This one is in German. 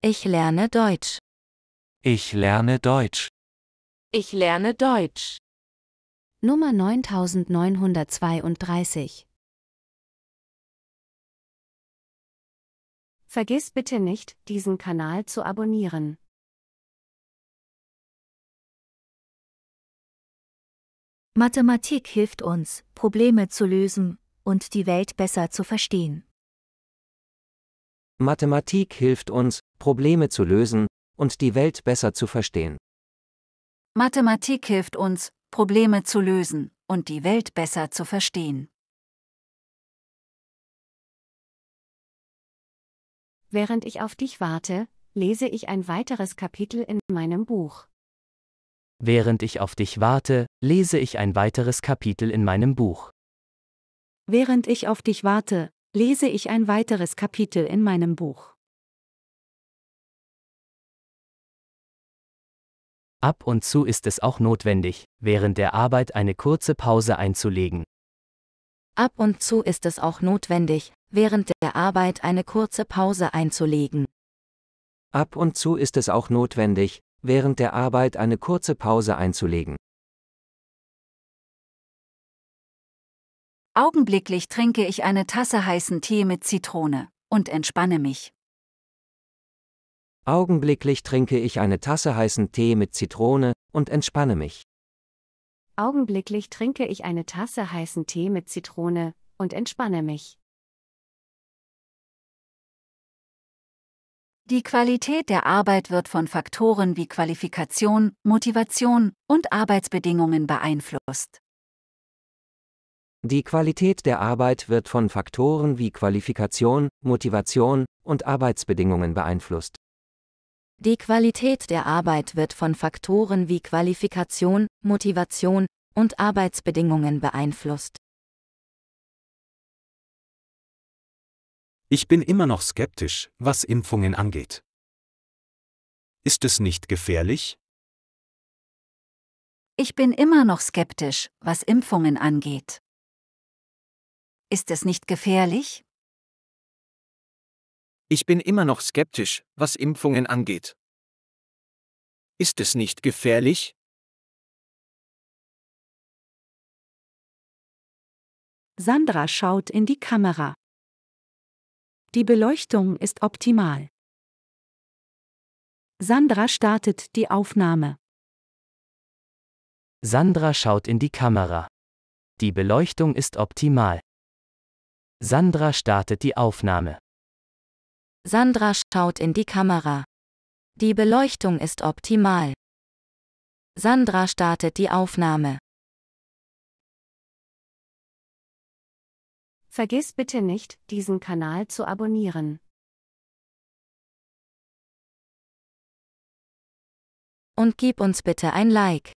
Ich lerne Deutsch. Ich lerne Deutsch. Ich lerne Deutsch. Nummer 9932. Vergiss bitte nicht, diesen Kanal zu abonnieren. Mathematik hilft uns, Probleme zu lösen und die Welt besser zu verstehen. Mathematik hilft uns, Probleme zu lösen und die Welt besser zu verstehen. Mathematik hilft uns, Probleme zu lösen und die Welt besser zu verstehen. Während ich auf dich warte, lese ich ein weiteres Kapitel in meinem Buch. Während ich auf dich warte, lese ich ein weiteres Kapitel in meinem Buch. Während ich auf dich warte, lese ich ein weiteres Kapitel in meinem Buch. Ab und zu ist es auch notwendig, während der Arbeit eine kurze Pause einzulegen. Ab und zu ist es auch notwendig, während der Arbeit eine kurze Pause einzulegen. Ab und zu ist es auch notwendig, während der Arbeit eine kurze Pause einzulegen. Augenblicklich trinke ich eine Tasse heißen Tee mit Zitrone und entspanne mich. Augenblicklich trinke ich eine Tasse heißen Tee mit Zitrone und entspanne mich. Augenblicklich trinke ich eine Tasse heißen Tee mit Zitrone und entspanne mich. Die Qualität der Arbeit wird von Faktoren wie Qualifikation, Motivation und Arbeitsbedingungen beeinflusst. Die Qualität der Arbeit wird von Faktoren wie Qualifikation, Motivation und Arbeitsbedingungen beeinflusst. Die Qualität der Arbeit wird von Faktoren wie Qualifikation, Motivation und Arbeitsbedingungen beeinflusst. Ich bin immer noch skeptisch, was Impfungen angeht. Ist es nicht gefährlich? Ich bin immer noch skeptisch, was Impfungen angeht. Ist es nicht gefährlich? Ich bin immer noch skeptisch, was Impfungen angeht. Ist es nicht gefährlich? Sandra schaut in die Kamera. Die Beleuchtung ist optimal. Sandra startet die Aufnahme. Sandra schaut in die Kamera. Die Beleuchtung ist optimal. Sandra startet die Aufnahme. Sandra schaut in die Kamera. Die Beleuchtung ist optimal. Sandra startet die Aufnahme. Vergiss bitte nicht, diesen Kanal zu abonnieren. Und gib uns bitte ein Like.